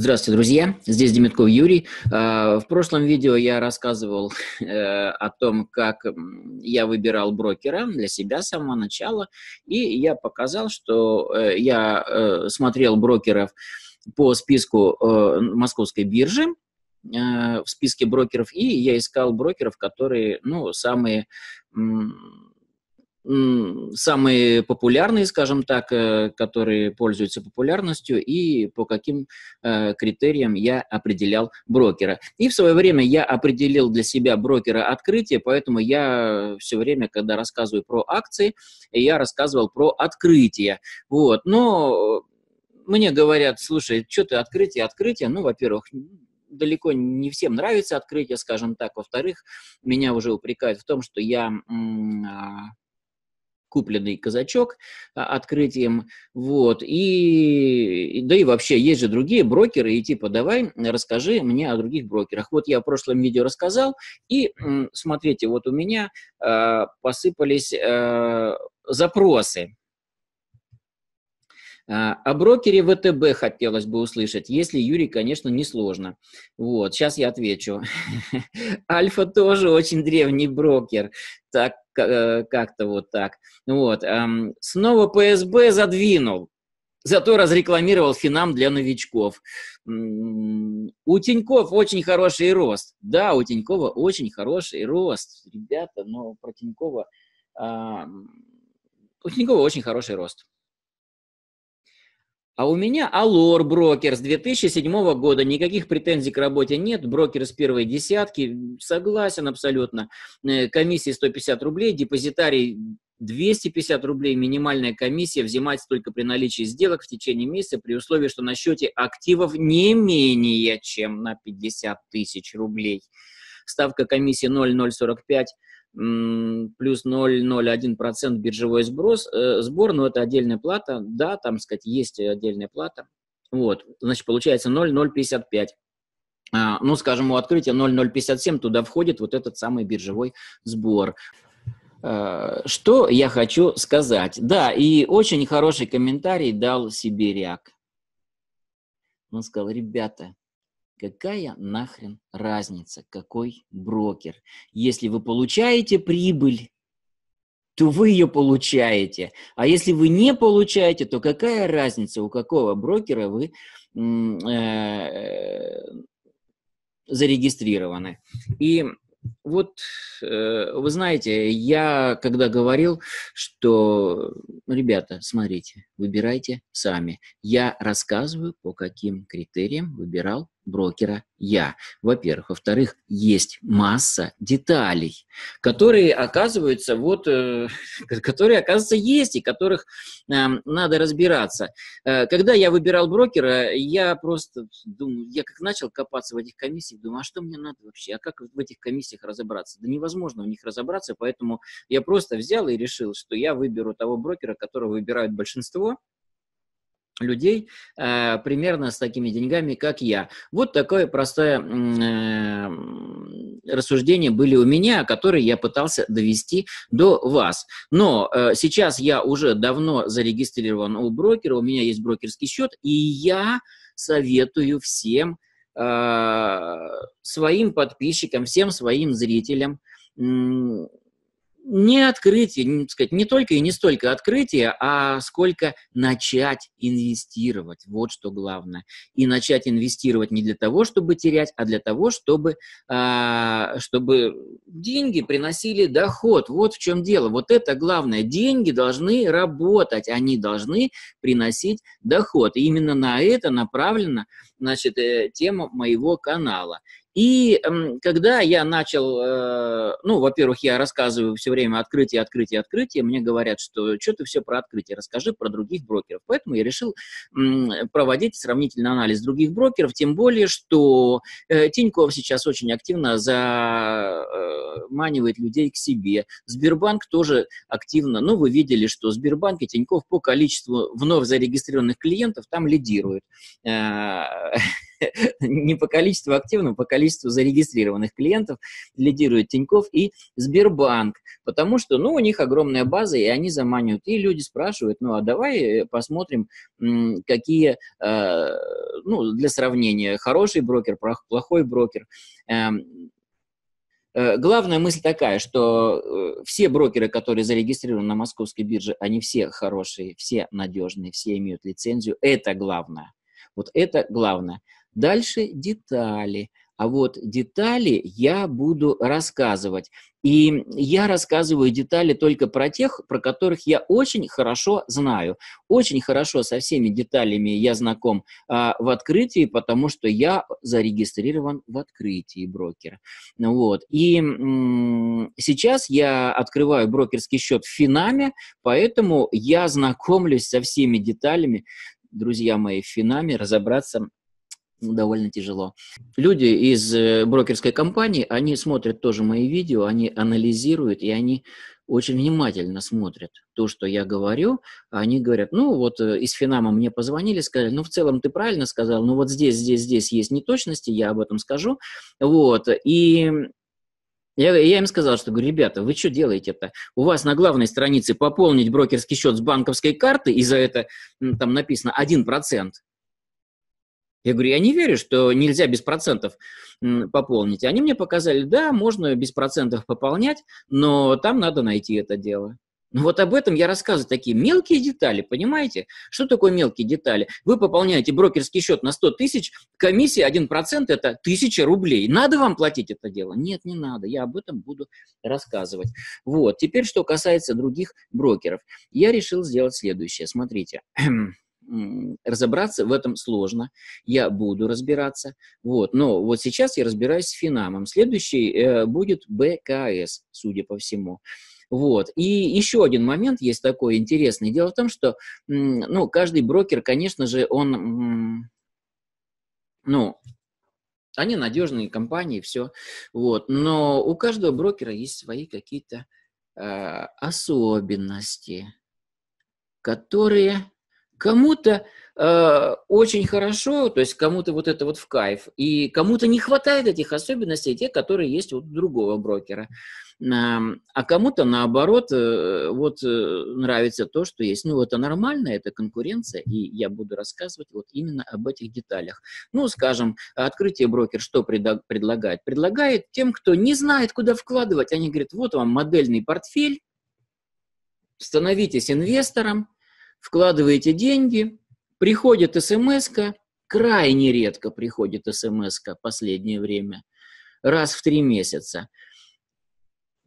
Здравствуйте, друзья! Здесь Демитков Юрий. А, в прошлом видео я рассказывал э, о том, как я выбирал брокера для себя с самого начала, и я показал, что э, я э, смотрел брокеров по списку московской биржи, в списке брокеров, и я искал брокеров, которые, ну, самые самые популярные, скажем так, э, которые пользуются популярностью и по каким э, критериям я определял брокера. И в свое время я определил для себя брокера открытия, поэтому я все время, когда рассказываю про акции, я рассказывал про открытие. Вот. Но мне говорят, слушай, что ты открытие, открытие, ну, во-первых, далеко не всем нравится открытие, скажем так. Во-вторых, меня уже упрекают в том, что я а, купленный казачок а, открытием, вот, и, да и вообще есть же другие брокеры, и типа давай расскажи мне о других брокерах. Вот я в прошлом видео рассказал, и смотрите, вот у меня э, посыпались э, запросы, о брокере ВТБ хотелось бы услышать, если Юрий, конечно, не сложно. Вот, сейчас я отвечу. Альфа тоже очень древний брокер. Так Э, как-то вот так. Вот. Снова ПСБ задвинул, зато разрекламировал финам для новичков. У Тиньков очень хороший рост. Да, у Тинькова очень хороший рост. Ребята, но про Тинькова... У Тинькова очень хороший рост. А у меня Алор брокер с 2007 года, никаких претензий к работе нет, брокер с первой десятки, согласен абсолютно. Э, комиссии 150 рублей, депозитарий 250 рублей, минимальная комиссия взимать только при наличии сделок в течение месяца, при условии, что на счете активов не менее чем на 50 тысяч рублей. Ставка комиссии 0,045 плюс 0,01% биржевой сброс, э, сбор, но это отдельная плата, да, там, сказать, есть отдельная плата, вот, значит, получается 0,055. А, ну, скажем, у открытия 0,057 туда входит вот этот самый биржевой сбор. Э, что я хочу сказать? Да, и очень хороший комментарий дал Сибиряк. Он сказал, ребята, Какая нахрен разница, какой брокер? Если вы получаете прибыль, то вы ее получаете. А если вы не получаете, то какая разница, у какого брокера вы э, зарегистрированы. И вот, э, вы знаете, я когда говорил, что, ребята, смотрите, выбирайте сами. Я рассказываю, по каким критериям выбирал брокера я. Во-первых. Во-вторых, есть масса деталей, которые оказываются вот, э, которые оказывается есть и которых э, надо разбираться. Э, когда я выбирал брокера, я просто думаю, я как начал копаться в этих комиссиях, думаю, а что мне надо вообще, а как в этих комиссиях разобраться? Да невозможно в них разобраться, поэтому я просто взял и решил, что я выберу того брокера, которого выбирают большинство, людей э, примерно с такими деньгами, как я. Вот такое простое э, рассуждение были у меня, которые я пытался довести до вас. Но э, сейчас я уже давно зарегистрирован у брокера, у меня есть брокерский счет, и я советую всем э, своим подписчикам, всем своим зрителям э, не открытие, не, сказать, не только и не столько открытие, а сколько начать инвестировать. Вот что главное. И начать инвестировать не для того, чтобы терять, а для того, чтобы, а, чтобы деньги приносили доход. Вот в чем дело. Вот это главное. Деньги должны работать, они должны приносить доход. И именно на это направлено значит, э, тема моего канала. И эм, когда я начал, э, ну, во-первых, я рассказываю все время открытие, открытие, открытие, мне говорят, что что ты все про открытие, расскажи про других брокеров. Поэтому я решил проводить сравнительный анализ других брокеров, тем более, что э, Тиньков сейчас очень активно заманивает людей к себе. Сбербанк тоже активно, ну, вы видели, что Сбербанк и Тиньков по количеству вновь зарегистрированных клиентов там лидируют не по количеству активных, по количеству зарегистрированных клиентов лидирует Тиньков и Сбербанк, потому что, ну, у них огромная база, и они заманивают, и люди спрашивают, ну, а давай э, посмотрим, какие, э, ну, для сравнения, хороший брокер, плохой брокер. Эм, э, главная мысль такая, что все брокеры, которые зарегистрированы на московской бирже, они все хорошие, все надежные, все имеют лицензию. Это главное. Вот это главное. Дальше детали. А вот детали я буду рассказывать. И я рассказываю детали только про тех, про которых я очень хорошо знаю. Очень хорошо со всеми деталями я знаком а, в открытии, потому что я зарегистрирован в открытии брокера. Вот. И м- сейчас я открываю брокерский счет в Финаме, поэтому я знакомлюсь со всеми деталями, друзья мои, финами разобраться ну, довольно тяжело. Люди из э, брокерской компании, они смотрят тоже мои видео, они анализируют, и они очень внимательно смотрят то, что я говорю. Они говорят, ну вот э, из Финама мне позвонили, сказали, ну в целом ты правильно сказал, ну вот здесь, здесь, здесь есть неточности, я об этом скажу. Вот, и я, я им сказал, что, говорю, ребята, вы что делаете-то? У вас на главной странице пополнить брокерский счет с банковской карты, и за это там написано 1%. Я говорю, я не верю, что нельзя без процентов пополнить. Они мне показали, да, можно без процентов пополнять, но там надо найти это дело. Но ну, вот об этом я рассказываю такие мелкие детали, понимаете? Что такое мелкие детали? Вы пополняете брокерский счет на 100 тысяч, комиссия 1% это 1000 рублей. Надо вам платить это дело? Нет, не надо, я об этом буду рассказывать. Вот, теперь что касается других брокеров. Я решил сделать следующее, смотрите разобраться в этом сложно. Я буду разбираться. Вот. Но вот сейчас я разбираюсь с Финамом. Следующий э, будет БКС, судя по всему. Вот. И еще один момент есть такой интересный. Дело в том, что ну, каждый брокер, конечно же, он ну, они надежные компании, все. Вот. Но у каждого брокера есть свои какие-то э, особенности, которые кому-то Э, очень хорошо, то есть кому-то вот это вот в кайф, и кому-то не хватает этих особенностей, те, которые есть у другого брокера. А кому-то, наоборот, э, вот э, нравится то, что есть. Ну, это нормально, это конкуренция, и я буду рассказывать вот именно об этих деталях. Ну, скажем, открытие брокер что предлагает? Предлагает тем, кто не знает, куда вкладывать. Они говорят, вот вам модельный портфель, становитесь инвестором, вкладываете деньги, Приходит смс крайне редко приходит смс последнее время, раз в три месяца.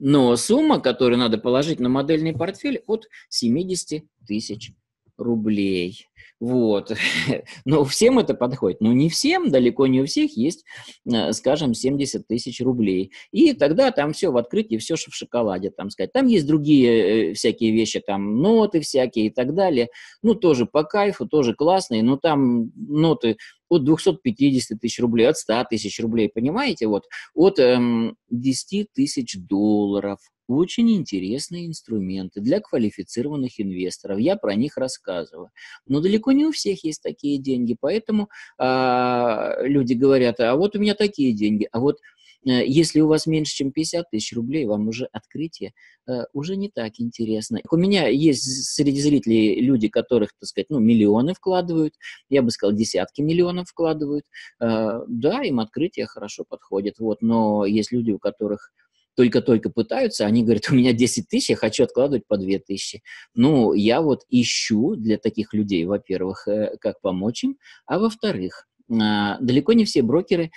Но сумма, которую надо положить на модельный портфель, от 70 тысяч рублей. Вот. Но всем это подходит. Но ну, не всем, далеко не у всех есть, э, скажем, 70 тысяч рублей. И тогда там все в открытии, все в шоколаде, там сказать. Там есть другие э, всякие вещи, там ноты всякие и так далее. Ну, тоже по кайфу, тоже классные, но там ноты от 250 тысяч рублей, от 100 тысяч рублей, понимаете, вот, от эм, 10 тысяч долларов. Очень интересные инструменты для квалифицированных инвесторов. Я про них рассказываю. Но далеко не у всех есть такие деньги, поэтому э, люди говорят, а вот у меня такие деньги, а вот Э, если у вас меньше, чем 50 тысяч рублей, вам уже открытие э, уже не так интересно. У меня есть среди зрителей люди, которых, так сказать, ну, миллионы вкладывают, я бы сказал, десятки миллионов вкладывают. Э, да, им открытие хорошо подходит, вот, но есть люди, у которых только-только пытаются, они говорят, у меня 10 тысяч, я хочу откладывать по 2 тысячи. Ну, я вот ищу для таких людей, во-первых, как помочь им, а во-вторых, далеко не все брокеры,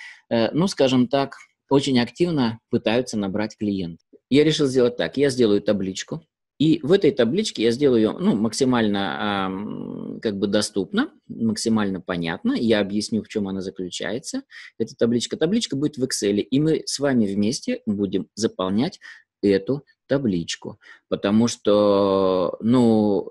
ну, скажем так, очень активно пытаются набрать клиент. Я решил сделать так. Я сделаю табличку, и в этой табличке я сделаю ее ну, максимально э, как бы доступно, максимально понятно. Я объясню, в чем она заключается. Эта табличка. Табличка будет в Excel, и мы с вами вместе будем заполнять эту табличку. Потому что, ну,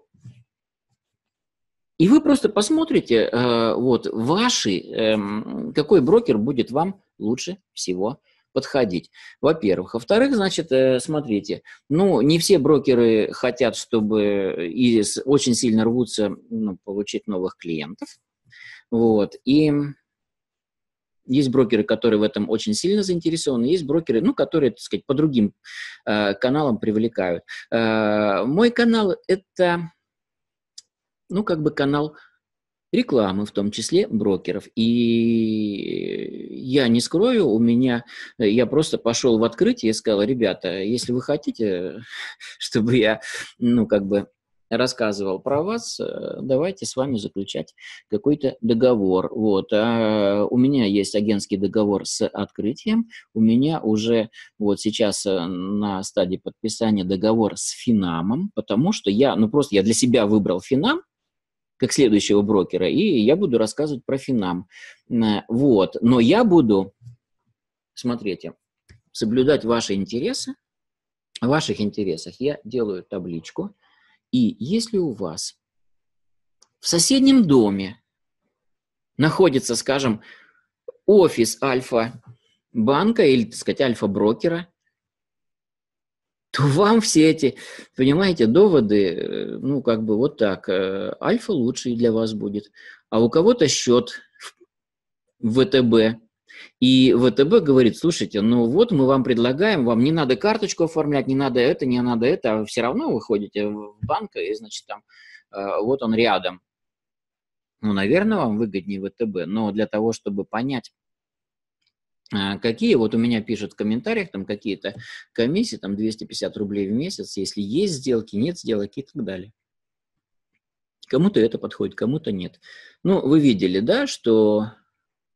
и вы просто посмотрите, э, вот, ваши, э, какой брокер будет вам лучше всего подходить. Во-первых. Во-вторых, значит, э, смотрите, ну, не все брокеры хотят, чтобы и очень сильно рвутся ну, получить новых клиентов. Вот. И есть брокеры, которые в этом очень сильно заинтересованы, есть брокеры, ну, которые, так сказать, по другим э, каналам привлекают. Э, мой канал – это, ну, как бы канал – рекламы, в том числе брокеров. И я не скрою, у меня, э, я просто пошел в открытие и сказал, ребята, если вы хотите, чтобы я, ну, как бы рассказывал про вас, э, давайте с вами заключать какой-то договор. Вот. А у меня есть агентский договор с открытием, у меня уже вот сейчас э, на стадии подписания договор с Финамом, потому что я, ну просто я для себя выбрал Финам, как следующего брокера, и я буду рассказывать про Финам. Вот. Но я буду, смотрите, соблюдать ваши интересы, в ваших интересах я делаю табличку, и если у вас в соседнем доме находится, скажем, офис альфа-банка или, так сказать, альфа-брокера, то вам все эти, понимаете, доводы, э, ну, как бы вот так, э, альфа лучший для вас будет, а у кого-то счет в ВТБ, и ВТБ говорит, слушайте, ну вот мы вам предлагаем, вам не надо карточку оформлять, не надо это, не надо это, а все равно вы ходите в банк, и, значит, там, э, вот он рядом. Ну, наверное, вам выгоднее ВТБ, но для того, чтобы понять, а, какие, вот у меня пишут в комментариях, там какие-то комиссии, там 250 рублей в месяц, если есть сделки, нет сделок и так далее. Кому-то это подходит, кому-то нет. Ну, вы видели, да, что,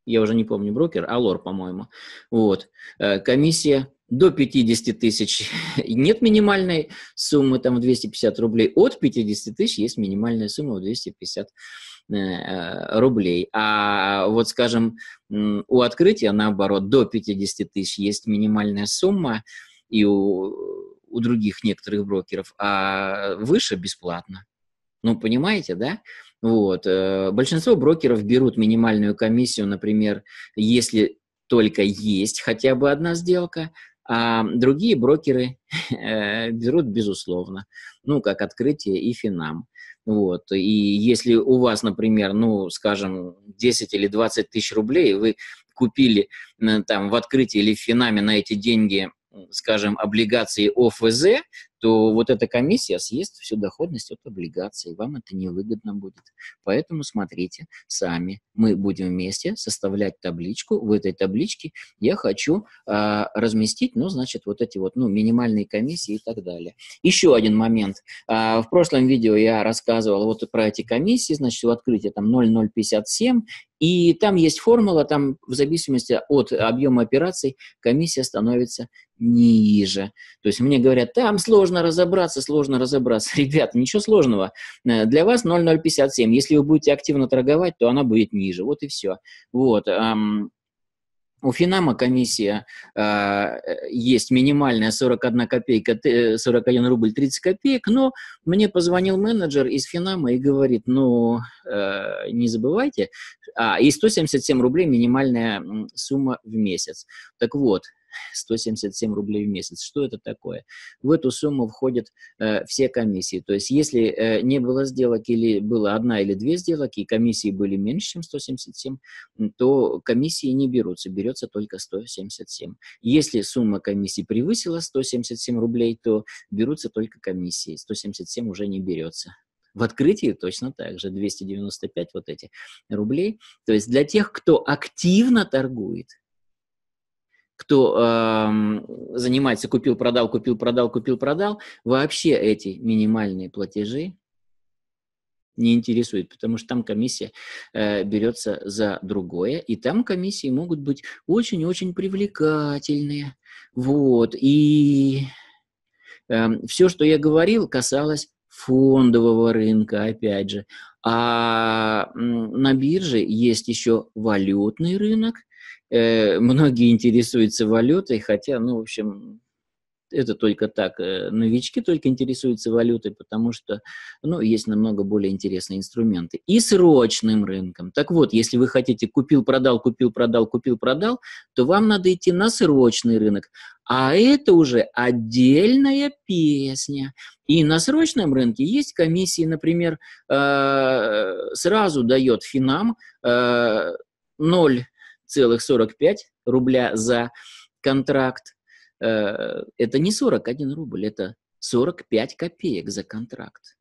я уже не помню, брокер, Алор, по-моему, вот, э, комиссия до 50 тысяч нет минимальной суммы, там, 250 рублей, от 50 тысяч есть минимальная сумма в 250 Э, рублей. А вот, скажем, у открытия, наоборот, до 50 тысяч есть минимальная сумма, и у, у других некоторых брокеров, а выше бесплатно. Ну, понимаете, да? Вот. Э, большинство брокеров берут минимальную комиссию, например, если только есть хотя бы одна сделка, а другие брокеры э, берут, безусловно, ну, как открытие и финам. Вот. И если у вас, например, ну, скажем, 10 или 20 тысяч рублей, вы купили там в открытии или в финаме на эти деньги, скажем, облигации ОФЗ, то вот эта комиссия съест всю доходность от облигаций, вам это невыгодно будет. Поэтому смотрите сами, мы будем вместе составлять табличку, в этой табличке я хочу э, разместить, ну, значит, вот эти вот, ну, минимальные комиссии и так далее. Еще один момент. Э, в прошлом видео я рассказывал вот про эти комиссии, значит, в открытии там 0,057 и там есть формула, там в зависимости от объема операций комиссия становится ниже. То есть мне говорят, там сложно разобраться, сложно разобраться. Ребят, ничего сложного. Э, для вас 0,057. Если вы будете активно торговать, то она будет ниже. Вот и все. Вот. У Финама комиссия э, есть минимальная 41 копейка, 41 э, рубль 30 копеек, но мне позвонил менеджер из Финама и говорит, ну, э, не забывайте, а, и 177 рублей минимальная сумма в месяц. Так вот, 177 рублей в месяц. Что это такое? В эту сумму входят э, все комиссии. То есть, если э, не было сделок или было одна или две сделки, и комиссии были меньше, чем 177, то комиссии не берутся, берется только 177. Если сумма комиссии превысила 177 рублей, то берутся только комиссии, 177 уже не берется. В открытии точно так же, 295 вот эти рублей. То есть для тех, кто активно торгует, кто э, занимается купил-продал, купил-продал, купил-продал, вообще эти минимальные платежи не интересует, потому что там комиссия э, берется за другое, и там комиссии могут быть очень-очень привлекательные. Вот, и э, эм, все, что я говорил, касалось фондового рынка, опять же. А на бирже есть еще валютный рынок – э, многие интересуются валютой, хотя, ну, в общем, это только так. Э, новички только интересуются валютой, потому что ну, есть намного более интересные инструменты. И срочным рынком. Так вот, если вы хотите купил-продал, купил-продал, купил-продал, то вам надо идти на срочный рынок. А это уже отдельная песня. И на срочном рынке есть комиссии, например, э, сразу дает финам 0 э, 3,45 рубля за контракт. Э, это не 41 рубль, это 45 копеек за контракт.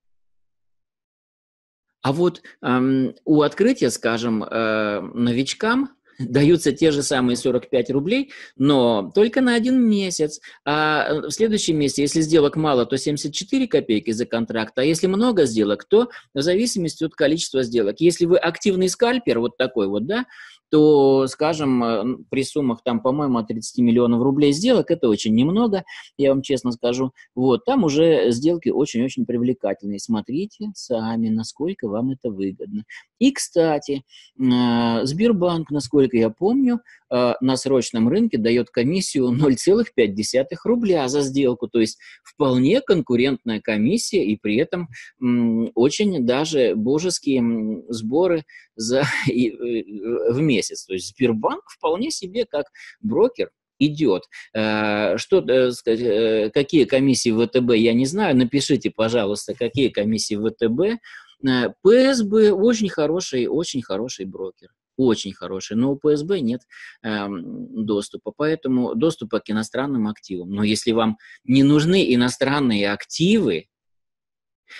А вот эм, у открытия, скажем, э, новичкам даются те же самые 45 рублей, но только на один месяц. А э, в следующем месяце, если сделок мало, то 74 копейки за контракт, а если много сделок, то в зависимости от количества сделок. Если вы активный скальпер, вот такой вот, да, то, скажем, э, при суммах там, по-моему, от 30 миллионов рублей сделок, это очень немного, я вам честно скажу. Вот, там уже сделки очень-очень привлекательные. Смотрите сами, насколько вам это выгодно. И, кстати, э, Сбербанк, насколько насколько я помню, э, на срочном рынке дает комиссию 0,5 рубля за сделку. То есть вполне конкурентная комиссия и при этом очень даже божеские сборы за, э, в месяц. То есть Сбербанк вполне себе как брокер идет. Э, что, сказать, какие комиссии ВТБ, я не знаю. Напишите, пожалуйста, какие комиссии ВТБ. ПСБ очень хороший, очень хороший брокер очень хорошие, но у ПСБ нет э, доступа, поэтому доступа к иностранным активам. Но если вам не нужны иностранные активы,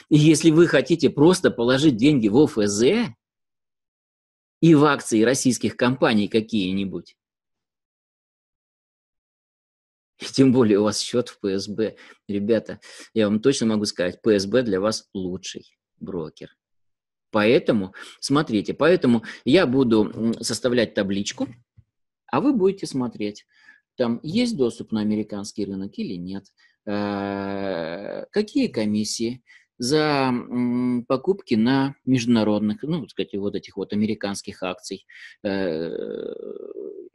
и если вы хотите просто положить деньги в ОФЗ и в акции российских компаний какие-нибудь, и тем более у вас счет в ПСБ. Ребята, я вам точно могу сказать, ПСБ для вас лучший брокер. Поэтому, смотрите, поэтому я буду составлять табличку, а вы будете смотреть, там есть доступ на американский рынок или нет, э, какие комиссии за покупки на международных, ну, так сказать, вот этих вот американских акций, э,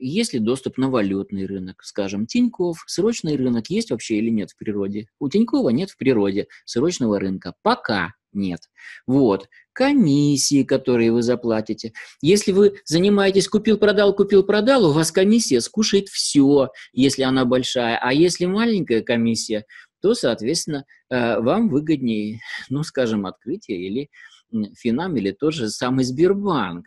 есть ли доступ на валютный рынок? Скажем, Тиньков, срочный рынок есть вообще или нет в природе? У Тинькова нет в природе срочного рынка. Пока нет. Вот. Комиссии, которые вы заплатите. Если вы занимаетесь купил-продал, купил-продал, у вас комиссия скушает все, если она большая. А если маленькая комиссия, то, соответственно, э, вам выгоднее, ну, скажем, открытие или Финам или тот же самый Сбербанк.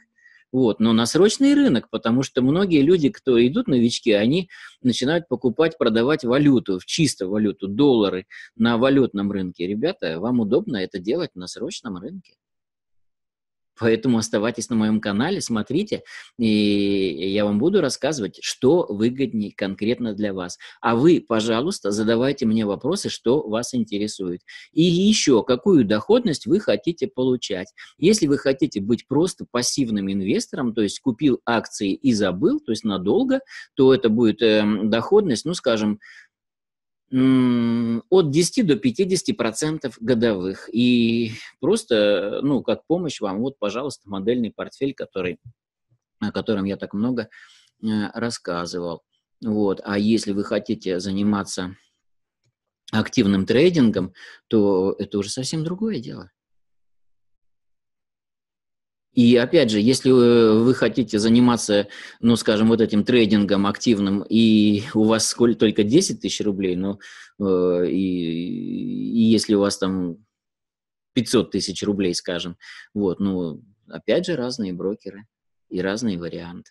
Вот, но на срочный рынок, потому что многие люди, кто идут новички, они начинают покупать, продавать валюту, в чисто валюту, доллары на валютном рынке. Ребята, вам удобно это делать на срочном рынке. Поэтому оставайтесь на моем канале, смотрите, и я вам буду рассказывать, что выгоднее конкретно для вас. А вы, пожалуйста, задавайте мне вопросы, что вас интересует. И еще, какую доходность вы хотите получать. Если вы хотите быть просто пассивным инвестором, то есть купил акции и забыл, то есть надолго, то это будет э, доходность, ну, скажем, от 10 до 50 процентов годовых. И просто, ну, как помощь вам, вот, пожалуйста, модельный портфель, который, о котором я так много э, рассказывал. Вот. А если вы хотите заниматься активным трейдингом, то это уже совсем другое дело. И опять же, если э, вы хотите заниматься, ну, скажем, вот этим трейдингом активным, и у вас сколь только 10 тысяч рублей, ну, э, и, и если у вас там 500 тысяч рублей, скажем, вот, ну, опять же, разные брокеры и разные варианты.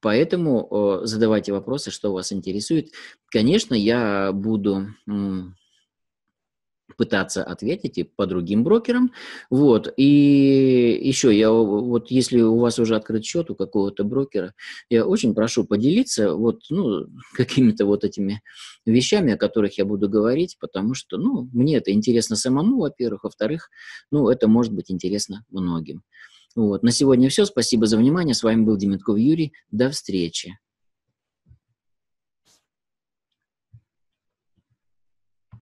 Поэтому э, задавайте вопросы, что вас интересует. Конечно, я буду пытаться ответить и по другим брокерам. Вот. И еще я, вот если у вас уже открыт счет у какого-то брокера, я очень прошу поделиться вот, ну, какими-то вот этими вещами, о которых я буду говорить, потому что, ну, мне это интересно самому, во-первых, во-вторых, ну, это может быть интересно многим. Вот. На сегодня все. Спасибо за внимание. С вами был Демитков Юрий. До встречи.